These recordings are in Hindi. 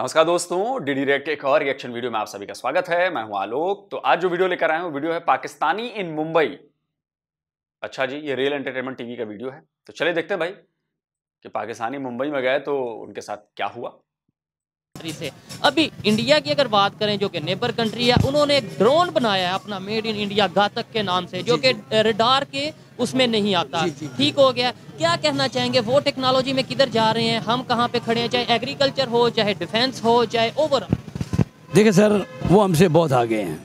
नमस्कार दोस्तों डी डी के एक और रिएक्शन वीडियो में आप सभी का स्वागत है मैं हूं आलोक तो आज जो वीडियो लेकर आया हूं वीडियो है पाकिस्तानी इन मुंबई अच्छा जी ये रियल एंटरटेनमेंट टीवी का वीडियो है तो चले देखते हैं भाई कि पाकिस्तानी मुंबई में गए तो उनके साथ क्या हुआ से अभी इंडिया की अगर बात करें जो कि नेबर कंट्री है उन्होंने एक ड्रोन बनाया है अपना मेड इन इंडिया घातक के नाम से जो कि रडार के उसमें नहीं आता ठीक हो गया क्या कहना चाहेंगे वो टेक्नोलॉजी में किधर जा रहे हैं हम कहाँ पे खड़े हैं चाहे एग्रीकल्चर हो चाहे डिफेंस हो चाहे ओवरऑल देखिए सर वो हमसे बहुत आगे हैं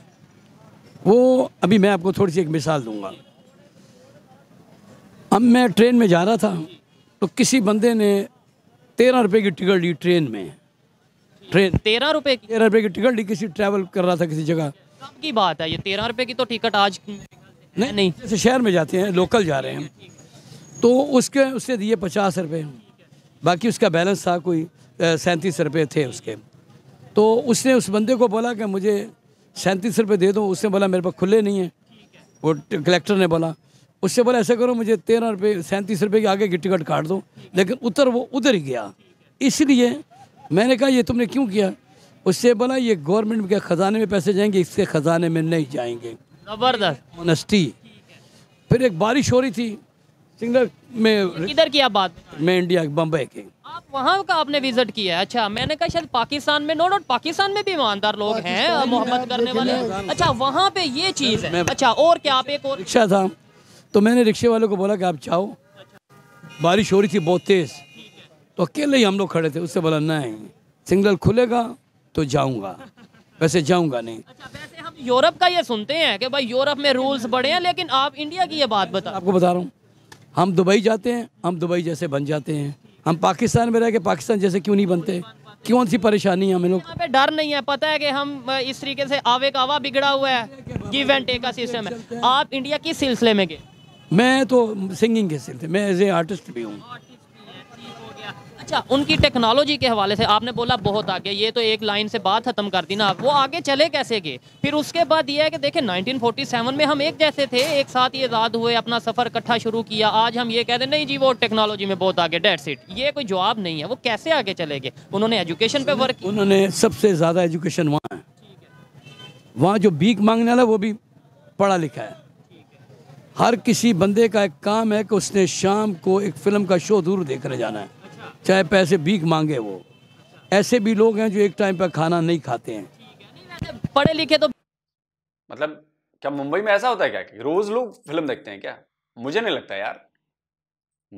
वो अभी मैं आपको थोड़ी सी एक मिसाल दूंगा अब मैं ट्रेन में जा रहा था तो किसी बंदे ने तेरह रुपए की टिकट ली ट्रेन में ट्रेन तेरह रुपए की तेरह रुपए की टिकट ली किसी ट्रैवल कर रहा था किसी जगह की बात है ये तेरह रुपए की तो टिकट आज नहीं नहीं जैसे शहर में जाते हैं लोकल जा रहे हैं तो उसके उसने दिए पचास रुपये बाकी उसका बैलेंस था कोई सैंतीस रुपये थे उसके तो उसने उस बंदे को बोला कि मुझे सैंतीस रुपये दे दो उसने बोला मेरे पास खुले नहीं हैं वो कलेक्टर ने बोला उससे बोला ऐसा करो मुझे तेरह रुपये सैंतीस रुपये के आगे की टिकट काट दो लेकिन उतर वो उधर ही गया इसलिए मैंने कहा ये तुमने क्यों किया उससे बोला ये गवर्नमेंट के ख़जाने में पैसे जाएंगे इसके ख़जाने में नहीं जाएंगे जबरदस्त मोनेस्टी फिर एक बारिश हो रही थी सिंगर में तो किधर की आप बात मैं इंडिया बम्बई के आप वहाँ का आपने विजिट किया है अच्छा मैंने कहा शायद पाकिस्तान में नो डाउट पाकिस्तान में भी ईमानदार लोग हैं मोहब्बत करने वाले अच्छा वहाँ पे ये चीज़ है अच्छा और क्या आप एक और रिक्शा था तो मैंने रिक्शे वालों को बोला कि आप जाओ बारिश हो रही थी बहुत तेज़ तो अकेले ही हम लोग खड़े थे उससे बोला नहीं सिग्नल खुलेगा तो जाऊंगा वैसे जाऊंगा नहीं अच्छा, यूरोप का ये सुनते हैं कि भाई यूरोप में रूल्स बड़े हैं लेकिन आप इंडिया की ये बात बता आपको बता रहा हूँ हम दुबई जाते हैं हम दुबई जैसे बन जाते हैं हम पाकिस्तान में रह के पाकिस्तान जैसे क्यों नहीं बनते क्यों सी परेशानी है हमें लोग पे डर नहीं है पता है कि हम इस तरीके से आवे का बिगड़ा हुआ है गिव एंड टेक का सिस्टम है आप इंडिया किस सिलसिले में गए मैं तो सिंगिंग के सिलसिले मैं एज ए आर्टिस्ट भी हूँ अच्छा उनकी टेक्नोलॉजी के हवाले से आपने बोला बहुत आगे ये तो एक लाइन से बात खत्म कर दी ना वो आगे चले कैसे गए फिर उसके बाद ये है कि देखें नाइनटीन में हम एक जैसे थे एक साथ ये आज़ाद हुए अपना सफ़र इकट्ठा शुरू किया आज हम ये कहते नहीं जी वो टेक्नोलॉजी में बहुत आगे डेट सीट ये कोई जवाब नहीं है वो कैसे आगे चले गए उन्होंने एजुकेशन पे वर्क उन्होंने सबसे ज़्यादा एजुकेशन वहाँ है वहाँ जो बीक मांगने वाला वो भी पढ़ा लिखा है हर किसी बंदे का एक काम है कि उसने शाम को एक फिल्म का शो दूर देखने जाना है चाहे पैसे भीख मांगे वो ऐसे भी लोग हैं जो एक टाइम पर खाना नहीं खाते हैं पढ़े लिखे तो मतलब क्या मुंबई में ऐसा होता है क्या कि रोज लोग फिल्म देखते हैं क्या मुझे नहीं लगता यार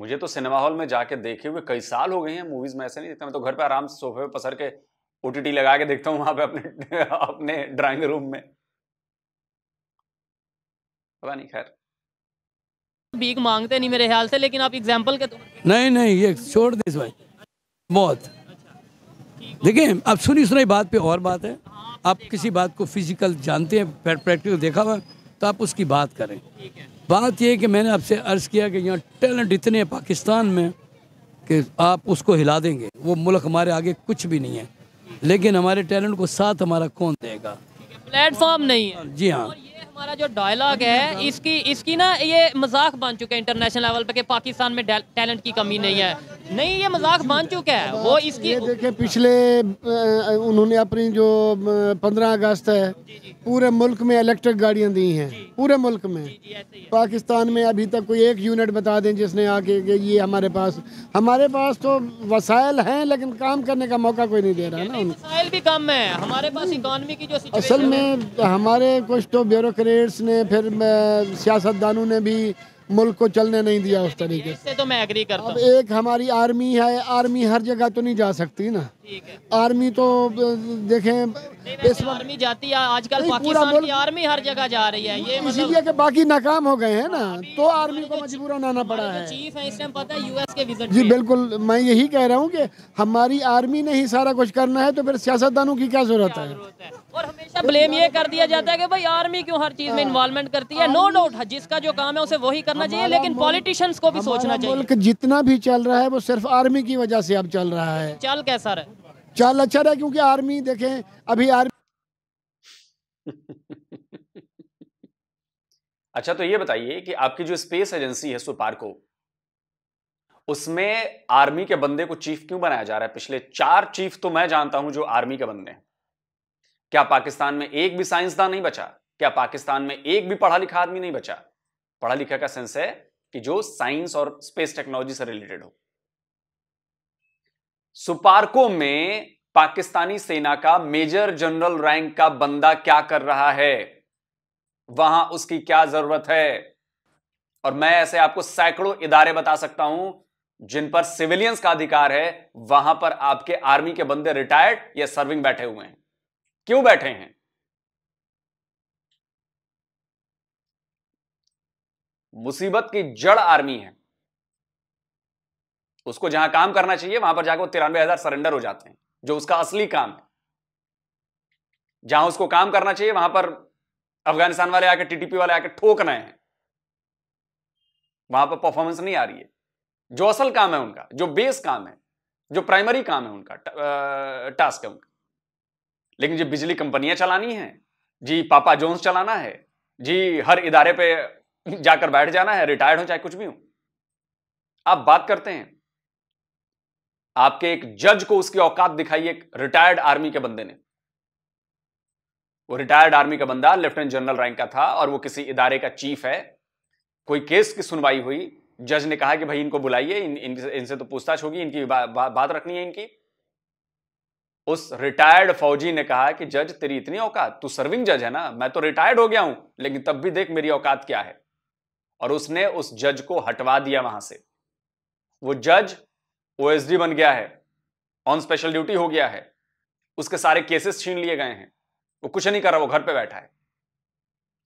मुझे तो सिनेमा हॉल में जाके देखे हुए कई साल हो गए हैं मूवीज में ऐसे नहीं देखता मैं तो घर पे आराम से सोफे पे पसर के ओ लगा के देखता हूँ वहां पे अपने अपने ड्राइंग रूम में पता नहीं खैर भीख मांगते नहीं मेरे ख्याल से लेकिन आप एग्जाम्पल के नहीं नहीं ये छोड़ दीज भाई बहुत देखिए आप सुनी सुनाई बात पे और बात है आप किसी बात को फिजिकल जानते हैं प्रैक्टिकल देखा हुआ तो आप उसकी बात करें बात यह कि मैंने आपसे अर्ज़ किया कि यहाँ टैलेंट इतने हैं पाकिस्तान में कि आप उसको हिला देंगे वो मुल्क हमारे आगे कुछ भी नहीं है लेकिन हमारे टैलेंट को साथ हमारा कौन देगा प्लेटफॉर्म नहीं है जी हाँ हमारा जो डायलॉग है इसकी इसकी ना ये मजाक बन चुका है इंटरनेशनल लेवल पे कि पाकिस्तान में टैलेंट की कमी नहीं है नहीं ये मजाक मान चुका है वो इसकी ये पिछले उन्होंने अपनी जो पंद्रह अगस्त है पूरे मुल्क में इलेक्ट्रिक गाड़ियां दी हैं पूरे मुल्क में पाकिस्तान में अभी तक कोई एक यूनिट बता दें जिसने आके ये हमारे पास हमारे पास तो वसायल हैं लेकिन काम करने का मौका कोई नहीं दे रहा ना वसाइल भी कम है हमारे पास इकॉनमी की जो असल में हमारे कुछ तो ब्यूरोट्स ने फिर सियासतदानों ने भी मुल्क को चलने नहीं दिया उस तरीके से तो मैं एग्री करता अब एक हमारी आर्मी है आर्मी हर जगह तो नहीं जा सकती ना आर्मी तो देखें इस आर्मी जाती है आजकल पाकिस्तान की आर्मी हर जगह जा रही है ये मतलब- इसीलिए कि बाकी नाकाम हो गए हैं ना हाँ, तो आर्मी को मजबूरन आना पड़ा है चीफ है इस टाइम पता है यूएस के विजिट जी बिल्कुल मैं यही कह रहा हूँ कि हमारी आर्मी ने ही सारा कुछ करना है तो फिर सियासतदानों की क्या जरूरत है और हमेशा ब्लेम ये कर दिया जाता है की भाई आर्मी क्यों हर चीज में इन्वॉल्वमेंट हाँ। करती है नो हाँ। डाउट जिसका जो काम है उसे वही कर करना चाहिए लेकिन पॉलिटिशियंस को भी सोचना चाहिए मुल्क जितना भी चल रहा है वो सिर्फ आर्मी की वजह से अब चल रहा है चल कैसा रहे चल अच्छा रहे क्योंकि आर्मी देखें अभी आर्मी अच्छा तो ये बताइए कि आपकी जो स्पेस एजेंसी है सुपार्को उसमें आर्मी के बंदे को चीफ क्यों बनाया जा रहा है पिछले चार चीफ तो मैं जानता हूं जो आर्मी के बंदे हैं क्या पाकिस्तान में एक भी साइंसदान नहीं बचा क्या पाकिस्तान में एक भी पढ़ा लिखा आदमी नहीं बचा पढ़ा लिखा का सेंस है कि जो साइंस और स्पेस टेक्नोलॉजी से रिलेटेड हो सुपार्को में पाकिस्तानी सेना का मेजर जनरल रैंक का बंदा क्या कर रहा है वहां उसकी क्या जरूरत है और मैं ऐसे आपको सैकड़ों इदारे बता सकता हूं जिन पर सिविलियंस का अधिकार है वहां पर आपके आर्मी के बंदे रिटायर्ड या सर्विंग बैठे हुए हैं क्यों बैठे हैं मुसीबत की जड़ आर्मी है उसको जहां काम करना चाहिए वहां पर जाकर तिरानवे हजार सरेंडर हो जाते हैं जो उसका असली काम है जहां उसको काम करना चाहिए वहां पर अफगानिस्तान वाले आके टीटीपी वाले आके ठोक रहे हैं वहां पर परफॉर्मेंस नहीं आ रही है जो असल काम है उनका जो बेस काम है जो प्राइमरी काम है उनका टास्क है उनका लेकिन जी बिजली कंपनियां चलानी है जी पापा जोन्स चलाना है जी हर इदारे पे जाकर बैठ जाना है रिटायर्ड हो चाहे कुछ भी हो आप बात करते हैं आपके एक जज को उसकी औकात दिखाई एक रिटायर्ड आर्मी के बंदे ने वो रिटायर्ड आर्मी का बंदा लेफ्टिनेंट जनरल रैंक का था और वो किसी इदारे का चीफ है कोई केस की सुनवाई हुई जज ने कहा कि भाई इनको बुलाइए इन, इन, इनसे तो पूछताछ होगी इनकी बा, बा, बात रखनी है इनकी उस रिटायर्ड फौजी ने कहा कि जज तेरी इतनी औकात तू सर्विंग जज है ना मैं तो रिटायर्ड हो गया हूं लेकिन तब भी देख मेरी औकात क्या है और उसने उस जज को हटवा दिया वहां से वो जज ओएसडी बन गया है ऑन स्पेशल ड्यूटी हो गया है उसके सारे केसेस छीन लिए गए हैं वो कुछ नहीं कर रहा वो घर पे बैठा है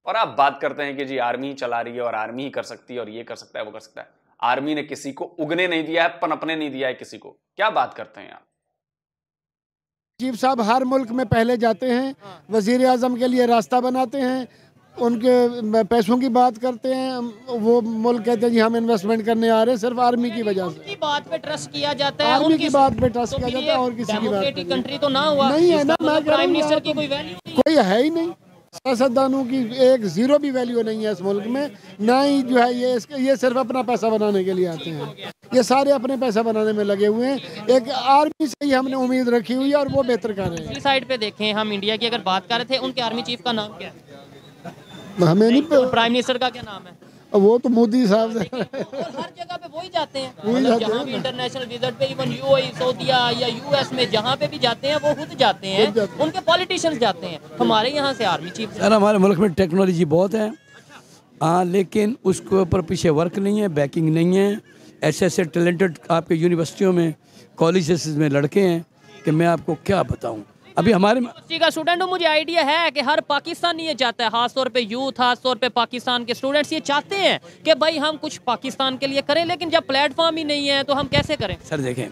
और आप बात करते हैं कि जी आर्मी ही चला रही है और आर्मी ही कर सकती है और ये कर सकता है वो कर सकता है आर्मी ने किसी को उगने नहीं दिया है पनपने नहीं दिया है किसी को क्या बात करते हैं आप चीफ साहब हर मुल्क में पहले जाते हैं हाँ। वजीर आजम के लिए रास्ता बनाते हैं उनके पैसों की बात करते हैं वो मुल्क कहते हैं जी हम इन्वेस्टमेंट करने आ रहे हैं सिर्फ आर्मी की वजह से उनकी बात पे ट्रस्ट किया जाता है आर्मी की बात पे ट्रस्ट तो किया जाता है और किसी की बात कंट्री तो ना हुआ नहीं है ना मैं प्राइम मतलब मिनिस्टर की कोई वैल्यू कोई है ही नहीं सियासतदानों की एक ज़ीरो भी वैल्यू नहीं है इस मुल्क में ना ही जो है ये ये सिर्फ अपना पैसा बनाने के लिए आते हैं ये सारे अपने पैसा बनाने में लगे हुए हैं एक आर्मी से ही हमने उम्मीद रखी हुई है और वो बेहतर कर रहे हैं साइड पे देखें हम इंडिया की अगर बात कर रहे थे उनके आर्मी चीफ का नाम क्या है हमें नहीं प्राइम मिनिस्टर का क्या नाम है वो तो मोदी साहब हर जगह पे वो ही मतलब जाते हैं जहाँ भी इंटरनेशनल विजिट पे इवन यूएई सऊदिया या यूएस में जहाँ पे भी जाते हैं वो खुद जाते हैं उनके पॉलिटिशियंस जाते हैं हमारे यहाँ से आर्मी चीफ सर हमारे मुल्क में टेक्नोलॉजी बहुत है हाँ लेकिन उसके ऊपर पीछे वर्क नहीं है बैकिंग नहीं है ऐसे ऐसे टैलेंटेड आपके यूनिवर्सिटियों में कॉलेज में लड़के हैं कि मैं आपको क्या बताऊँ अभी हमारे का स्टूडेंट मुझे आइडिया है कि हर पाकिस्तानी ये चाहता है खास तौर पे यूथ खास तौर पे पाकिस्तान के स्टूडेंट्स ये चाहते हैं कि भाई हम कुछ पाकिस्तान के लिए करें लेकिन जब प्लेटफॉर्म ही नहीं है तो हम कैसे करें सर देखें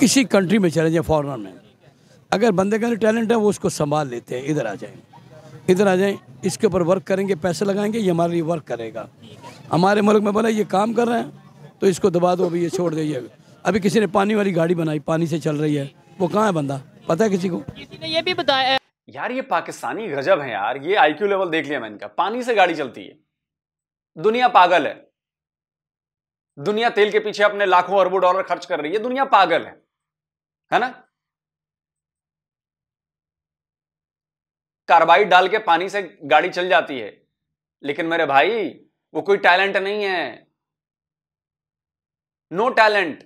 किसी कंट्री में चले जाए फॉरनर में अगर बंदे का टैलेंट है वो उसको संभाल लेते हैं इधर आ जाए इधर आ जाए इसके ऊपर वर्क करेंगे पैसे लगाएंगे ये हमारे लिए वर्क करेगा हमारे मुल्क में बोला ये काम कर रहे हैं तो इसको दबा दो अभी ये छोड़ दो ये अभी किसी ने पानी वाली गाड़ी बनाई पानी से चल रही है वो कहाँ है बंदा पता है किसी को किसी ने ये भी बताया यार ये पाकिस्तानी गजब है यार ये आईक्यू लेवल देख लिया मैंने इनका पानी से गाड़ी चलती है दुनिया पागल है दुनिया तेल के पीछे अपने लाखों अरबों डॉलर खर्च कर रही है दुनिया पागल है है ना कार्बाइड डाल के पानी से गाड़ी चल जाती है लेकिन मेरे भाई वो कोई टैलेंट नहीं है नो टैलेंट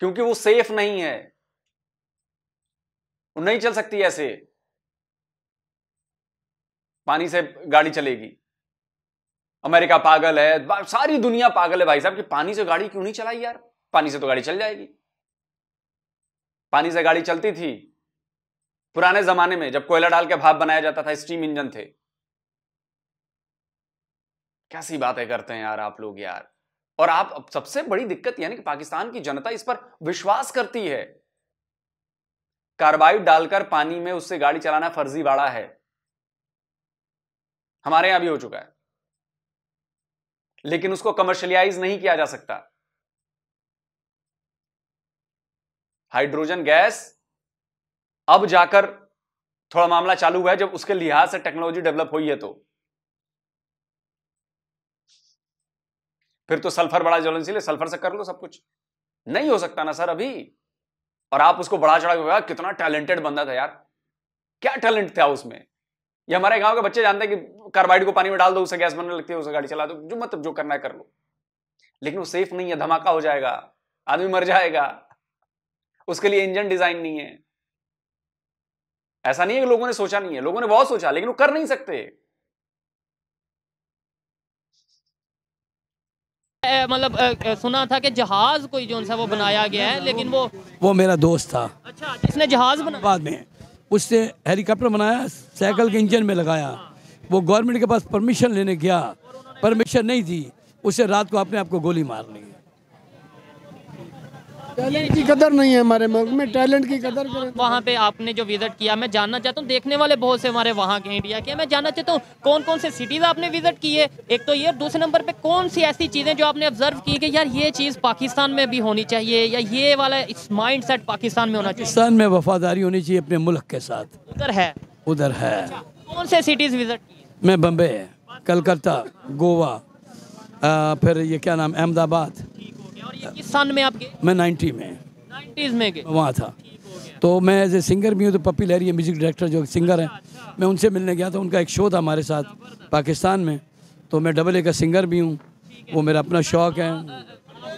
क्योंकि वो सेफ नहीं है वो नहीं चल सकती ऐसे पानी से गाड़ी चलेगी अमेरिका पागल है सारी दुनिया पागल है भाई साहब कि पानी से गाड़ी क्यों नहीं चलाई यार पानी से तो गाड़ी चल जाएगी पानी से गाड़ी चलती थी पुराने जमाने में जब कोयला डाल के भाप बनाया जाता था स्टीम इंजन थे कैसी बातें करते हैं यार आप लोग यार और आप सबसे बड़ी दिक्कत यानी कि पाकिस्तान की जनता इस पर विश्वास करती है कार्बाइड डालकर पानी में उससे गाड़ी चलाना फर्जीवाड़ा है हमारे यहां भी हो चुका है लेकिन उसको कमर्शलाइज नहीं किया जा सकता हाइड्रोजन गैस अब जाकर थोड़ा मामला चालू हुआ है जब उसके लिहाज से टेक्नोलॉजी डेवलप हुई है तो फिर तो सल्फर बड़ा ज्वलनशील है सल्फर से कर लो सब कुछ नहीं हो सकता ना सर अभी और आप उसको बड़ा चढ़ा के कितना टैलेंटेड बंदा था यार क्या टैलेंट था उसमें ये हमारे गांव के बच्चे जानते हैं कि कार्बाइड को पानी में डाल दो उसे गैस बनने लगती है उसे गाड़ी चला दो जो मतलब जो करना है कर लो लेकिन वो सेफ नहीं है धमाका हो जाएगा आदमी मर जाएगा उसके लिए इंजन डिजाइन नहीं है ऐसा नहीं है कि लोगों ने सोचा नहीं है लोगों ने बहुत सोचा लेकिन वो कर नहीं सकते मतलब सुना था कि जहाज कोई जो वो बनाया गया है लेकिन वो वो मेरा दोस्त था अच्छा जिसने जहाज बना बाद में उससे हेलीकॉप्टर बनाया साइकिल के इंजन में लगाया वो गवर्नमेंट के पास परमिशन लेने गया परमिशन नहीं थी उसे रात को अपने आप को गोली मार ली टैलेंट की कदर नहीं है हमारे मुल्क में टैलेंट की कदर वहाँ पे आपने जो विजिट किया मैं जानना चाहता हूँ देखने वाले बहुत से हमारे वहाँ के इंडिया के मैं जानना चाहता हूँ कौन कौन से सिटीज आपने विजिट की है एक तो ये दूसरे नंबर पे कौन सी ऐसी चीजें जो आपने ऑब्जर्व की कि यार ये चीज पाकिस्तान में भी होनी चाहिए या ये वाला माइंड सेट पाकिस्तान में होना चाहिए पाकिस्तान में वफादारी होनी चाहिए अपने मुल्क के साथ उधर है उधर है कौन से सिटीज विजिट की मैं बम्बे कलकत्ता गोवा फिर ये क्या नाम अहमदाबाद सन में आपके मैं नाइन्टी में नाइन्टीज़ में वहाँ था तो मैं एज ए सिंगर भी हूँ तो पप्पी लहरी म्यूज़िक डायरेक्टर जो सिंगर हैं मैं उनसे मिलने गया था उनका एक शो था हमारे साथ पाकिस्तान में तो मैं डबल ए का सिंगर भी हूँ वो मेरा अपना शौक है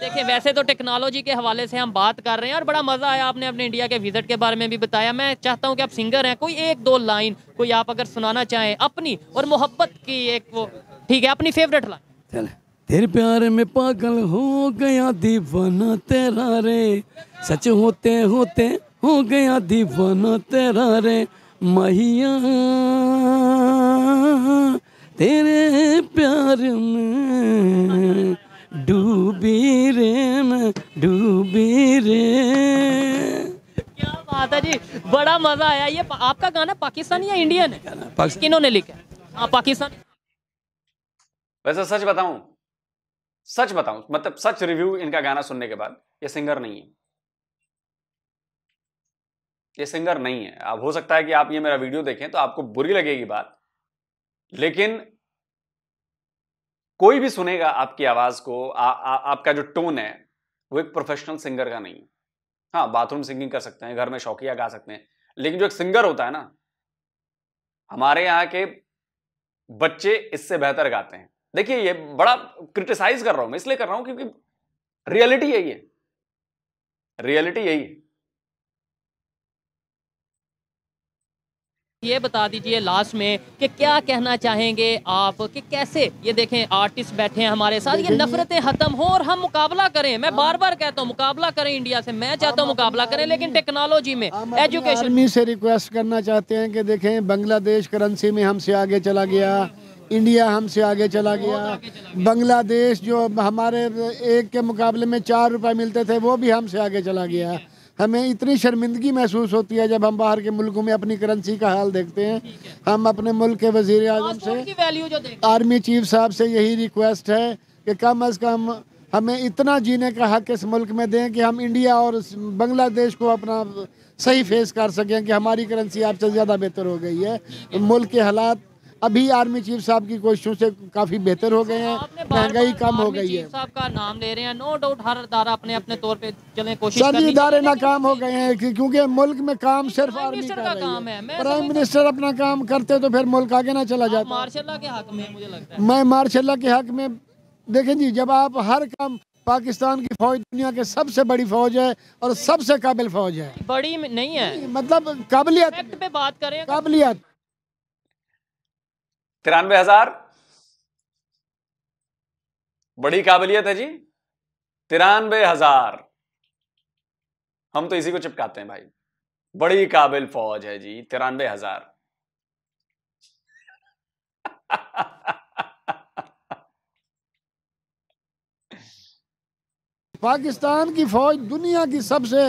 देखिए वैसे तो टेक्नोलॉजी के हवाले से हम बात कर रहे हैं और बड़ा मज़ा आया आपने अपने इंडिया के विज़िट के बारे में भी बताया मैं चाहता हूँ कि आप सिंगर हैं कोई एक दो लाइन कोई आप अगर सुनाना चाहें अपनी और मोहब्बत की एक वो ठीक है अपनी फेवरेट लाइन चले तेरे प्यार में पागल हो गया दीवाना तेरा रे सच होते होते हो गया दीवाना तेरा रे महिया तेरे प्यार में डूबी रे मैं डूबी रे क्या बात है जी बड़ा मजा आया ये आपका गाना पाकिस्तानी या इंडियन है पाकिस्तान ने लिखा हाँ पाकिस्तान वैसे सच बताऊं सच बताऊं मतलब सच रिव्यू इनका गाना सुनने के बाद ये सिंगर नहीं है ये सिंगर नहीं है अब हो सकता है कि आप ये मेरा वीडियो देखें तो आपको बुरी लगेगी बात लेकिन कोई भी सुनेगा आपकी आवाज को आ, आ, आपका जो टोन है वो एक प्रोफेशनल सिंगर का नहीं है हाँ बाथरूम सिंगिंग कर सकते हैं घर में शौकिया गा सकते हैं लेकिन जो एक सिंगर होता है ना हमारे यहाँ के बच्चे इससे बेहतर गाते हैं देखिए ये बड़ा क्रिटिसाइज कर रहा हूं मैं इसलिए कर रहा हूं क्योंकि रियलिटी यही है रियलिटी यही है ये बता दीजिए लास्ट में कि क्या कहना चाहेंगे आप कि कैसे ये देखें आर्टिस्ट बैठे हैं हमारे साथ ये नफरतें खत्म हो और हम मुकाबला करें मैं हाँ। बार बार कहता हूँ मुकाबला करें इंडिया से मैं चाहता हूँ मुकाबला करें लेकिन टेक्नोलॉजी में एजुकेशन से रिक्वेस्ट करना चाहते हैं कि देखें बांग्लादेश करेंसी में हमसे आगे चला गया इंडिया हमसे आगे चला गया बांग्लादेश जो हमारे एक के मुकाबले में चार रुपए मिलते थे वो भी हमसे आगे चला गया हमें इतनी शर्मिंदगी महसूस होती है जब हम बाहर के मुल्कों में अपनी करेंसी का हाल देखते हैं हम अपने मुल्क के वजीर अजम से आर्मी चीफ साहब से यही रिक्वेस्ट है कि कम अज़ कम हमें इतना जीने का हक इस मुल्क में दें कि हम इंडिया और बांग्लादेश को अपना सही फेस कर सकें कि हमारी करेंसी आपसे ज़्यादा बेहतर हो गई है मुल्क के हालात अभी आर्मी चीफ साहब की कोशिशों से काफ़ी बेहतर हो गए हैं महंगाई कम हो गई है सभी इधारे नाकाम हो गए हैं क्योंकि मुल्क में काम सिर्फ आर्मी का काम है प्राइम मिनिस्टर अपना काम करते तो फिर मुल्क आगे ना चला जाता मार्शाला के हक में मुझे मैं मार्शाला के हक में देखें जी जब आप हर काम पाकिस्तान की फौज दुनिया के सबसे बड़ी फौज है और सबसे काबिल फौज है बड़ी नहीं है मतलब काबिलियत पे बात करें तो काबिलियत तिरानवे हजार बड़ी काबिलियत है जी तिरानवे हजार हम तो इसी को चिपकाते हैं भाई बड़ी काबिल फौज है जी तिरानवे हजार पाकिस्तान की फौज दुनिया की सबसे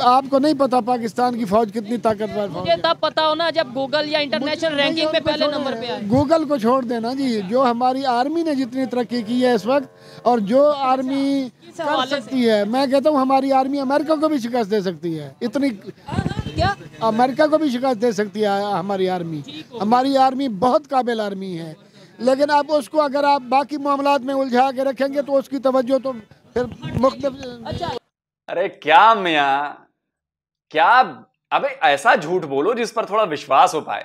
आपको नहीं पता पाकिस्तान की फौज कितनी ताकतवर फौज मुझे तब पता होना जब गूगल या इंटरनेशनल रैंकिंग पे पहले नंबर पे आए गूगल को छोड़ देना जी जो हमारी आर्मी ने जितनी तरक्की की है इस वक्त और जो आर्मी अच्छा, कर सकती है मैं कहता हूँ हमारी आर्मी अमेरिका को भी शिकस्त दे सकती है इतनी क्या अमेरिका को भी शिकस्त दे सकती है हमारी आर्मी हमारी आर्मी बहुत काबिल आर्मी है लेकिन आप उसको अगर आप बाकी मामला में उलझा के रखेंगे तो उसकी तवज्जो तो फिर मुख्त अच्छा अरे क्या मिया क्या अबे ऐसा झूठ बोलो जिस पर थोड़ा विश्वास हो पाए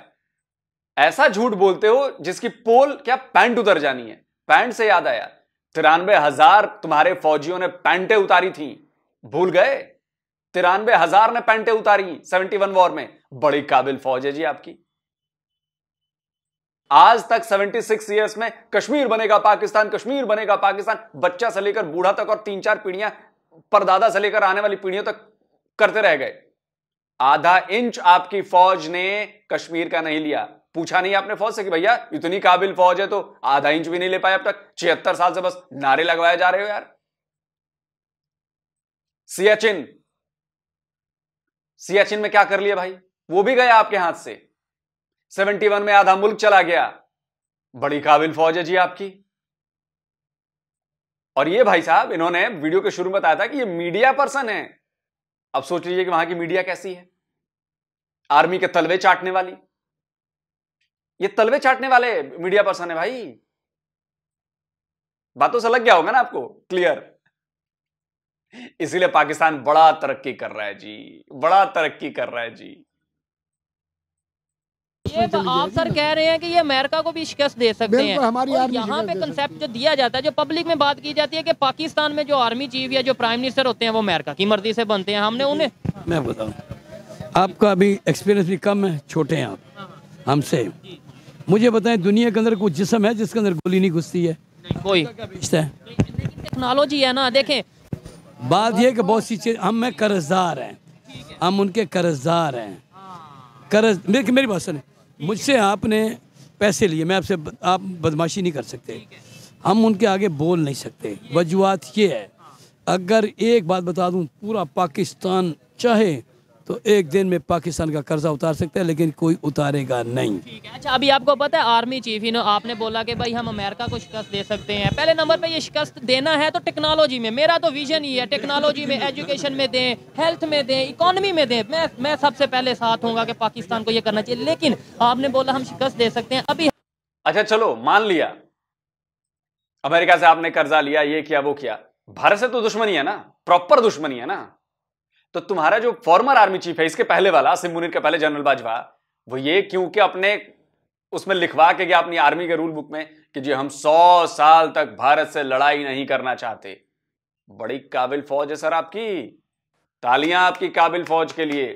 ऐसा झूठ बोलते हो जिसकी पोल क्या पैंट उतर जानी है पैंट से याद आया तिरानवे हजार तुम्हारे फौजियों ने पैंटे उतारी थी भूल गए तिरानवे हजार ने पैंटे उतारी सेवेंटी वन वॉर में बड़ी काबिल फौज है जी आपकी आज तक 76 सिक्स ईयर्स में कश्मीर बनेगा पाकिस्तान कश्मीर बनेगा पाकिस्तान बच्चा से लेकर बूढ़ा तक और तीन चार पीढ़ियां परदादा से लेकर आने वाली पीढ़ियों तक करते रह गए आधा इंच आपकी फौज ने कश्मीर का नहीं लिया पूछा नहीं आपने फौज से कि भैया इतनी काबिल फौज है तो आधा इंच भी नहीं ले पाए अब तक छिहत्तर साल से बस नारे लगवाए जा रहे हो यार सियाचिन सियाचिन में क्या कर लिया भाई वो भी गया आपके हाथ से 71 में आधा मुल्क चला गया बड़ी काबिल फौज है जी आपकी और ये भाई साहब इन्होंने वीडियो के शुरू में बताया था कि ये मीडिया पर्सन है अब सोच लीजिए कि वहां की मीडिया कैसी है आर्मी के तलवे चाटने वाली ये तलवे चाटने वाले मीडिया पर्सन है भाई बातों से लग गया होगा ना आपको क्लियर इसीलिए पाकिस्तान बड़ा तरक्की कर रहा है जी बड़ा तरक्की कर रहा है जी ये तो आप सर तो कह रहे हैं कि ये अमेरिका को भी शिकस्त दे सकते हैं हमारी और यहाँ पे कंसेप्ट जो दिया जाता है जो पब्लिक में बात की जाती है कि पाकिस्तान में जो आर्मी चीफ या जो प्राइम मिनिस्टर होते हैं वो अमेरिका की मर्जी से बनते हैं हमने उन्हें मैं बताऊँ आपका अभी एक्सपीरियंस भी कम है छोटे हैं आप हमसे मुझे बताएं दुनिया के अंदर कुछ जिसम है जिसके अंदर गोली नहीं घुसती है कोई टेक्नोलॉजी है ना देखें बात यह कि बहुत सी चीज़ हम मैं कर्जदार हैं हम उनके कर्जदार हैं कर्ज मेरी बात सुने मुझसे आपने पैसे लिए मैं आपसे आप बदमाशी नहीं कर सकते हम उनके आगे बोल नहीं सकते वजूहत ये है हाँ। अगर एक बात बता दूं पूरा पाकिस्तान चाहे तो एक दिन में पाकिस्तान का कर्जा उतार सकते हैं लेकिन कोई उतारेगा नहीं ठीक है अच्छा अभी आपको पता है आर्मी चीफ ही इन आपने बोला कि भाई हम अमेरिका को शिकस्त दे सकते हैं पहले नंबर पे ये शिकस्त देना है तो टेक्नोलॉजी में मेरा तो विजन ही है टेक्नोलॉजी में एजुकेशन में दें हेल्थ में दें इकोनॉमी में दें मैं मैं सबसे पहले साथ हूँ कि पाकिस्तान को ये करना चाहिए लेकिन आपने बोला हम शिकस्त दे सकते हैं अभी अच्छा चलो मान लिया अमेरिका से आपने कर्जा लिया ये किया वो किया भारत से तो दुश्मनी है ना प्रॉपर दुश्मनी है ना तो तुम्हारा जो फॉर्मर आर्मी चीफ है इसके पहले वाला सिम मुनिर के पहले जनरल बाजवा वो ये क्योंकि अपने उसमें लिखवा के गया अपनी आर्मी के रूल बुक में कि जी हम सौ साल तक भारत से लड़ाई नहीं करना चाहते बड़ी काबिल फौज है सर आपकी तालियां आपकी काबिल फौज के लिए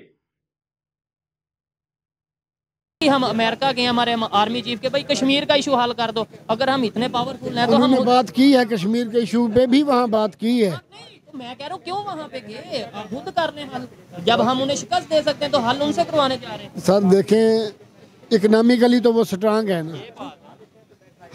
हम अमेरिका के हमारे आर्मी चीफ के भाई कश्मीर का इशू हल कर दो अगर हम इतने पावरफुल हैं तो हमने बात की है कश्मीर के इशू पे भी वहाँ बात की है मैं कह रहा हूँ क्यों वहाँ पे गए खुद कर हल जब हम उन्हें शिकस्त दे सकते हैं तो हल उनसे करवाने जा रहे हैं सर देखें इकोनॉमिकली तो वो स्ट्रांग है ना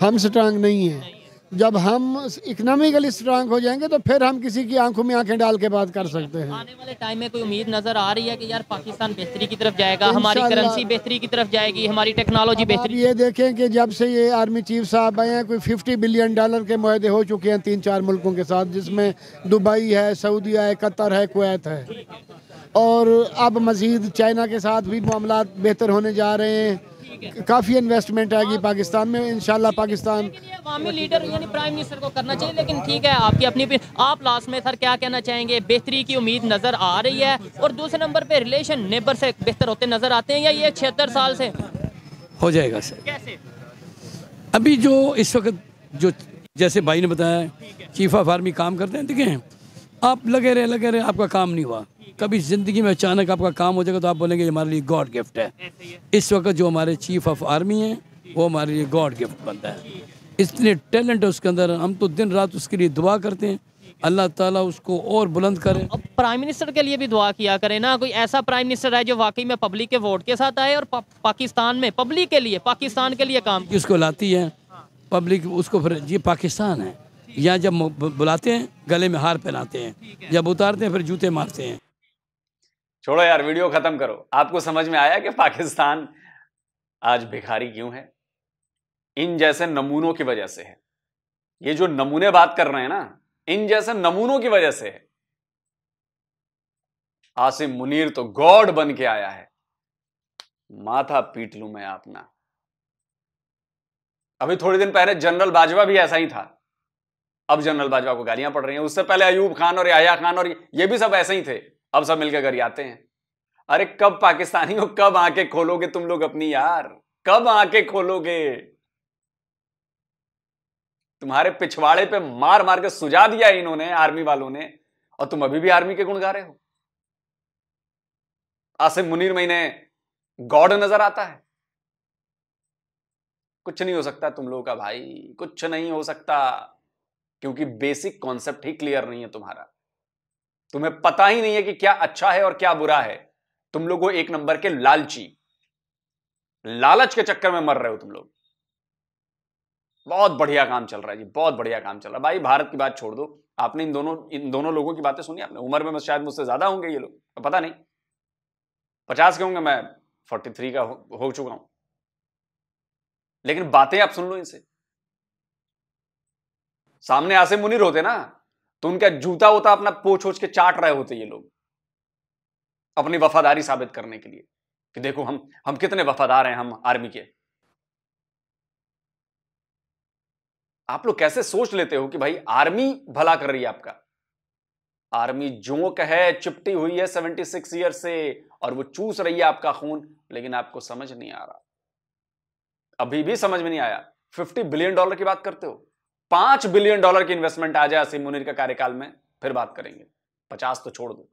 हम स्ट्रांग नहीं है जब हम इकोनॉमिकली स्ट्रांग हो जाएंगे तो फिर हम किसी की आंखों में आंखें डाल के बात कर सकते हैं आने वाले टाइम में कोई उम्मीद नजर आ रही है कि यार पाकिस्तान बेहतरी की तरफ जाएगा हमारी करेंसी बेहतरी की तरफ जाएगी हमारी टेक्नोलॉजी बेहतरी ये देखें कि जब से ये आर्मी चीफ साहब आए हैं कोई फिफ्टी बिलियन डॉलर के माहदे हो चुके हैं तीन चार मुल्कों के साथ जिसमें दुबई है सऊदीया है कतर है कुवैत है और अब मज़ीद चाइना के साथ भी मामला बेहतर होने जा रहे हैं काफ़ी इन्वेस्टमेंट आएगी हाँ, तो पाकिस्तान में इन पाकिस्तान लीडर यानी प्राइम मिनिस्टर को करना चाहिए लेकिन ठीक है आपकी अपनी आप लास्ट में सर क्या कहना चाहेंगे बेहतरी की उम्मीद नज़र आ रही है और दूसरे नंबर पर रिलेशन नेबर से बेहतर होते नज़र आते हैं या ये छिहत्तर साल से हो जाएगा सर कैसे अभी जो इस वक्त जो जैसे भाई ने बताया चीफ ऑफ आर्मी काम करते हैं देखें आप लगे रहे लगे रहे आपका काम नहीं हुआ कभी ज़िंदगी में अचानक आपका काम हो जाएगा तो आप बोलेंगे हमारे लिए गॉड गिफ्ट है इस वक्त जो हमारे चीफ ऑफ आर्मी हैं वो हमारे लिए गॉड गिफ्ट बनता है इतने टैलेंट है उसके अंदर हम तो दिन रात उसके लिए दुआ करते हैं अल्लाह ताला उसको और बुलंद करें अब प्राइम मिनिस्टर के लिए भी दुआ किया करें ना कोई ऐसा प्राइम मिनिस्टर है जो वाकई में पब्लिक के वोट के साथ आए और पा, पाकिस्तान में पब्लिक के लिए पाकिस्तान के लिए काम उसको लाती है पब्लिक उसको फिर ये पाकिस्तान है यहाँ जब बुलाते हैं गले में हार पहनाते हैं जब उतारते हैं फिर जूते मारते हैं छोड़ो यार वीडियो खत्म करो आपको समझ में आया कि पाकिस्तान आज भिखारी क्यों है इन जैसे नमूनों की वजह से है ये जो नमूने बात कर रहे हैं ना इन जैसे नमूनों की वजह से है आसिम मुनीर तो गॉड बन के आया है माथा पीट लू मैं अपना अभी थोड़े दिन पहले जनरल बाजवा भी ऐसा ही था अब जनरल बाजवा को गालियां पड़ रही हैं उससे पहले अयूब खान और याया खान और ये भी सब ऐसे ही थे अब सब मिलकर घर आते हैं अरे कब पाकिस्तानी हो कब आके खोलोगे तुम लोग अपनी यार कब आके खोलोगे तुम्हारे पिछवाड़े पे मार मार के सुझा दिया इन्होंने आर्मी वालों ने और तुम अभी भी आर्मी के गुण गा रहे हो आसिम मुनीर महीने गॉड नजर आता है कुछ नहीं हो सकता तुम लोगों का भाई कुछ नहीं हो सकता क्योंकि बेसिक कॉन्सेप्ट ही क्लियर नहीं है तुम्हारा तुम्हें पता ही नहीं है कि क्या अच्छा है और क्या बुरा है तुम लोग एक नंबर के लालची लालच के चक्कर में मर रहे हो तुम लोग बहुत बढ़िया काम चल रहा है जी बहुत बढ़िया काम चल रहा है भाई भारत की बात छोड़ दो आपने इन दोनों इन दोनों लोगों की बातें सुनी आपने उम्र में शायद मुझसे ज्यादा होंगे ये लोग तो पता नहीं पचास के होंगे मैं फोर्टी थ्री का हो, हो चुका हूं लेकिन बातें आप सुन लो इनसे सामने आसिम मुनीर होते ना तो उनका जूता होता अपना पोछ ओछ के चाट रहे होते ये लोग अपनी वफादारी साबित करने के लिए कि देखो हम हम कितने वफादार हैं हम आर्मी के आप लोग कैसे सोच लेते हो कि भाई आर्मी भला कर रही है आपका आर्मी जोंक है चिपटी हुई है 76 ईयर से और वो चूस रही है आपका खून लेकिन आपको समझ नहीं आ रहा अभी भी समझ में नहीं आया 50 बिलियन डॉलर की बात करते हो पांच बिलियन डॉलर की इन्वेस्टमेंट आ जाए असीम मुनीर के कार्यकाल में फिर बात करेंगे पचास तो छोड़ दो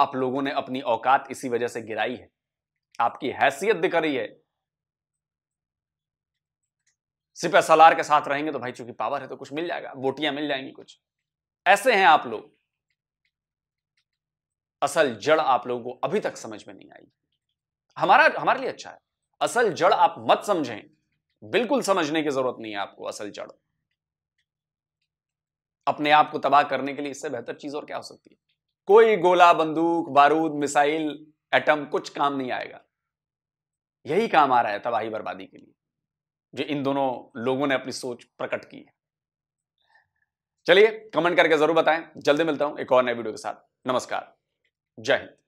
आप लोगों ने अपनी औकात इसी वजह से गिराई है आपकी हैसियत दिख रही है सिर्फ एस के साथ रहेंगे तो भाई चूंकि पावर है तो कुछ मिल जाएगा बोटियां मिल जाएंगी कुछ ऐसे हैं आप लोग असल जड़ आप लोगों को अभी तक समझ में नहीं आई हमारा हमारे लिए अच्छा है असल जड़ आप मत समझें बिल्कुल समझने की जरूरत नहीं है आपको असल जड़ अपने आप को तबाह करने के लिए इससे बेहतर चीज और क्या हो सकती है कोई गोला बंदूक बारूद मिसाइल एटम कुछ काम नहीं आएगा यही काम आ रहा है तबाही बर्बादी के लिए जो इन दोनों लोगों ने अपनी सोच प्रकट की है चलिए कमेंट करके जरूर बताएं जल्दी मिलता हूं एक और नए वीडियो के साथ नमस्कार जय हिंद